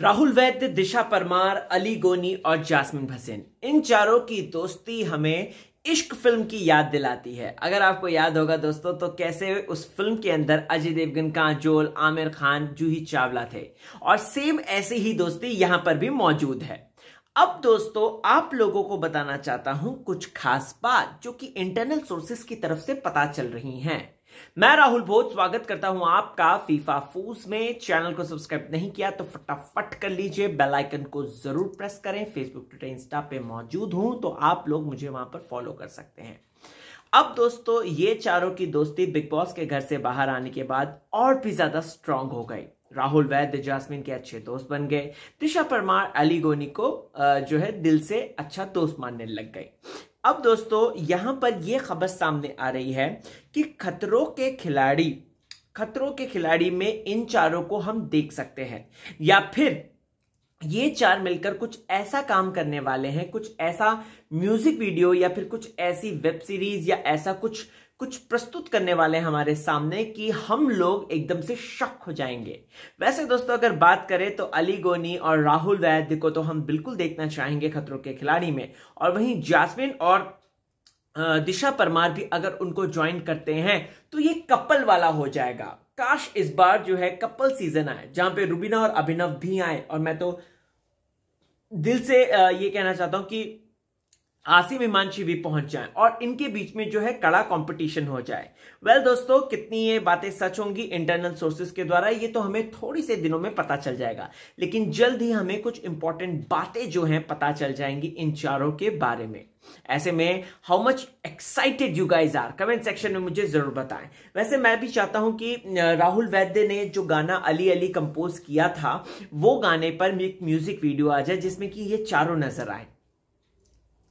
राहुल वैद्य दिशा परमार अली गोनी और जासमिन भसेन इन चारों की दोस्ती हमें इश्क फिल्म की याद दिलाती है अगर आपको याद होगा दोस्तों तो कैसे उस फिल्म के अंदर अजय देवगन जोल आमिर खान जूही चावला थे और सेम ऐसी ही दोस्ती यहां पर भी मौजूद है अब दोस्तों आप लोगों को बताना चाहता हूं कुछ खास बात जो कि इंटरनल सोर्सेस की तरफ से पता चल रही हैं मैं राहुल भोज स्वागत करता हूं आपका फीफा फूस में चैनल को सब्सक्राइब नहीं किया तो फटाफट कर लीजिए बेल आइकन को जरूर प्रेस करें फेसबुक ट्विटर इंस्टा पे मौजूद हूं तो आप लोग मुझे वहां पर फॉलो कर सकते हैं अब दोस्तों ये चारों की दोस्ती बिग बॉस के घर से बाहर आने के बाद और भी ज्यादा स्ट्रांग हो गई राहुल वैद्य जासमिन के अच्छे दोस्त बन गए त्रिशा परमार अली गोनी को जो है दिल से अच्छा दोस्त मानने लग गए अब दोस्तों यहाँ पर यह खबर सामने आ रही है कि खतरों के खिलाड़ी खतरों के खिलाड़ी में इन चारों को हम देख सकते हैं या फिर ये चार मिलकर कुछ ऐसा काम करने वाले हैं कुछ ऐसा म्यूजिक वीडियो या फिर कुछ ऐसी वेब सीरीज या ऐसा कुछ कुछ प्रस्तुत करने वाले हमारे सामने कि हम लोग एकदम से शक हो जाएंगे वैसे दोस्तों अगर बात करें तो अली गोनी और राहुल वैद्य को तो हम बिल्कुल देखना चाहेंगे खतरों के खिलाड़ी में और वहीं जासमिन और दिशा परमार भी अगर उनको ज्वाइन करते हैं तो ये कपल वाला हो जाएगा काश इस बार जो है कपल सीजन आए जहां पे रुबीना और अभिनव भी आए और मैं तो दिल से ये कहना चाहता हूं कि आसिम इमानशी भी पहुंच जाए और इनके बीच में जो है कड़ा कंपटीशन हो जाए वेल well, दोस्तों कितनी ये बातें सच होंगी इंटरनल सोर्सेस के द्वारा ये तो हमें थोड़ी से दिनों में पता चल जाएगा लेकिन जल्द ही हमें कुछ इंपॉर्टेंट बातें जो हैं पता चल जाएंगी इन चारों के बारे में ऐसे में how much excited you guys are comment section में मुझे जरूर बताएं वैसे मैं भी चाहता हूं कि राहुल वैद्य ने जो गाना अली अली कंपोज किया था वो गाने पर एक म्यूजिक वीडियो आ जाए जिसमें कि ये चारों नजर आए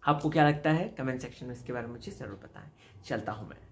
आपको क्या लगता है कमेंट सेक्शन में इसके बारे में मुझे ज़रूर बताएं चलता हूँ मैं